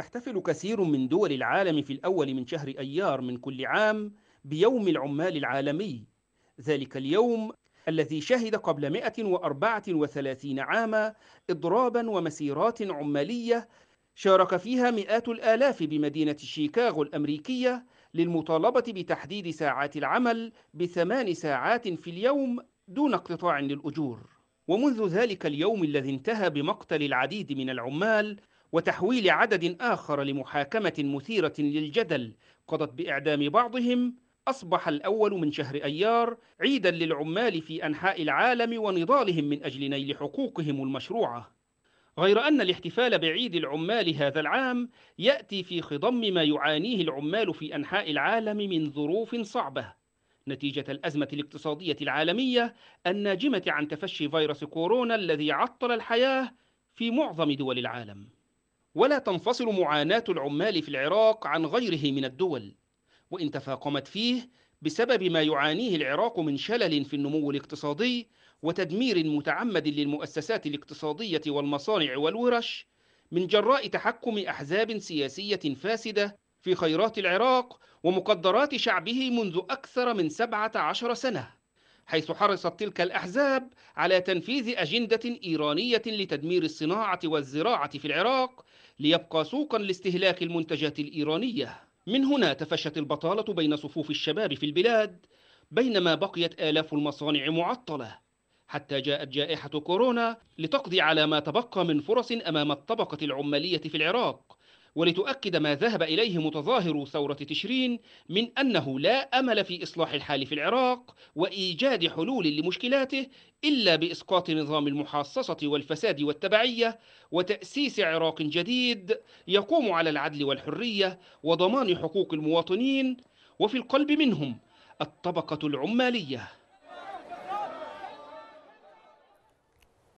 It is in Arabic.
تحتفل كثير من دول العالم في الأول من شهر أيار من كل عام بيوم العمال العالمي ذلك اليوم الذي شهد قبل 134 عاما إضرابا ومسيرات عمالية شارك فيها مئات الآلاف بمدينة شيكاغو الأمريكية للمطالبة بتحديد ساعات العمل بثمان ساعات في اليوم دون اقتطاع للأجور ومنذ ذلك اليوم الذي انتهى بمقتل العديد من العمال وتحويل عدد آخر لمحاكمة مثيرة للجدل قضت بإعدام بعضهم أصبح الأول من شهر أيار عيدا للعمال في أنحاء العالم ونضالهم من أجل نيل حقوقهم المشروعة غير أن الاحتفال بعيد العمال هذا العام يأتي في خضم ما يعانيه العمال في أنحاء العالم من ظروف صعبة نتيجة الأزمة الاقتصادية العالمية الناجمة عن تفشي فيروس كورونا الذي عطل الحياة في معظم دول العالم ولا تنفصل معاناة العمال في العراق عن غيره من الدول وإن تفاقمت فيه بسبب ما يعانيه العراق من شلل في النمو الاقتصادي وتدمير متعمد للمؤسسات الاقتصادية والمصانع والورش من جراء تحكم أحزاب سياسية فاسدة في خيرات العراق ومقدرات شعبه منذ أكثر من 17 سنة حيث حرصت تلك الأحزاب على تنفيذ أجندة إيرانية لتدمير الصناعة والزراعة في العراق ليبقى سوقا لاستهلاك المنتجات الإيرانية من هنا تفشت البطالة بين صفوف الشباب في البلاد بينما بقيت آلاف المصانع معطلة حتى جاءت جائحة كورونا لتقضي على ما تبقى من فرص أمام الطبقة العمالية في العراق ولتؤكد ما ذهب إليه متظاهرو ثورة تشرين من أنه لا أمل في إصلاح الحال في العراق وإيجاد حلول لمشكلاته إلا بإسقاط نظام المحاصصة والفساد والتبعية وتأسيس عراق جديد يقوم على العدل والحرية وضمان حقوق المواطنين وفي القلب منهم الطبقة العمالية